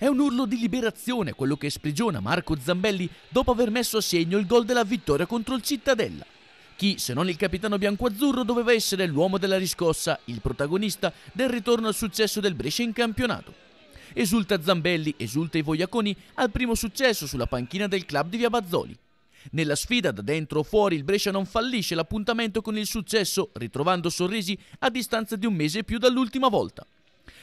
È un urlo di liberazione quello che sprigiona Marco Zambelli dopo aver messo a segno il gol della vittoria contro il Cittadella. Chi, se non il capitano biancoazzurro, doveva essere l'uomo della riscossa, il protagonista del ritorno al successo del Brescia in campionato. Esulta Zambelli, esulta i Vogliaconi al primo successo sulla panchina del club di Via Bazzoli. Nella sfida da dentro o fuori il Brescia non fallisce l'appuntamento con il successo, ritrovando sorrisi a distanza di un mese e più dall'ultima volta.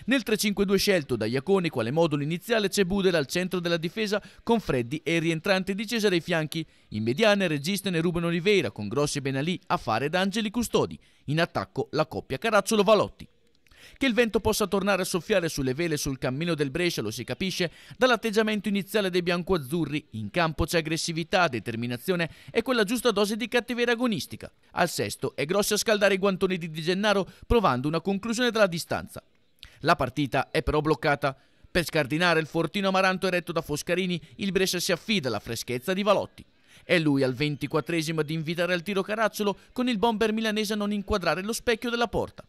Nel 3-5-2 scelto da Iacone quale modulo iniziale c'è Budel al centro della difesa con Freddi e il rientrante di Cesare ai fianchi. In mediana regista ne Ruben Oliveira con Grossi e Benalì a fare da Angeli Custodi. In attacco la coppia caracciolo valotti Che il vento possa tornare a soffiare sulle vele sul cammino del Brescia lo si capisce dall'atteggiamento iniziale dei biancoazzurri. In campo c'è aggressività, determinazione e quella giusta dose di cattiveria agonistica. Al sesto è grosso a scaldare i guantoni di Di Gennaro provando una conclusione dalla distanza. La partita è però bloccata. Per scardinare il fortino amaranto eretto da Foscarini, il Brescia si affida alla freschezza di Valotti. È lui al 24 ad invitare al tiro Caracciolo con il bomber milanese a non inquadrare lo specchio della porta.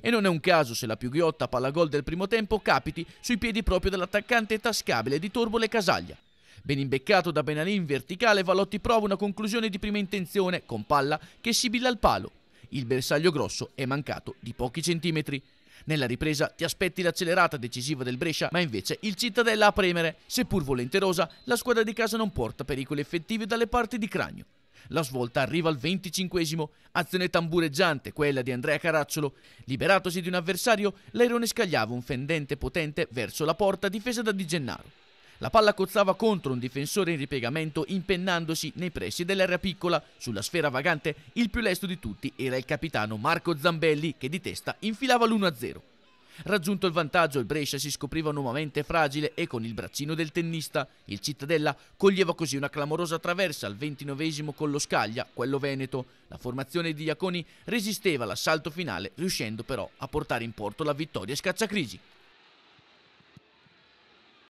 E non è un caso se la più ghiotta palla gol del primo tempo capiti sui piedi proprio dell'attaccante tascabile di Torbole Casaglia. Ben imbeccato da Benalì in verticale, Valotti prova una conclusione di prima intenzione, con palla, che sibilla al palo. Il bersaglio grosso è mancato di pochi centimetri. Nella ripresa ti aspetti l'accelerata decisiva del Brescia, ma invece il Cittadella a premere. Seppur volenterosa, la squadra di casa non porta pericoli effettivi dalle parti di Cragno. La svolta arriva al 25 azione tambureggiante, quella di Andrea Caracciolo. Liberatosi di un avversario, l'airone scagliava un fendente potente verso la porta difesa da Di Gennaro. La palla cozzava contro un difensore in ripiegamento impennandosi nei pressi dell'area piccola. Sulla sfera vagante il più lesto di tutti era il capitano Marco Zambelli che di testa infilava l'1-0. Raggiunto il vantaggio, il Brescia si scopriva nuovamente fragile e con il braccino del tennista. Il Cittadella coglieva così una clamorosa traversa al ventinovesimo con lo Scaglia, quello veneto. La formazione di Iaconi resisteva all'assalto finale, riuscendo però a portare in porto la vittoria scacciacrisi.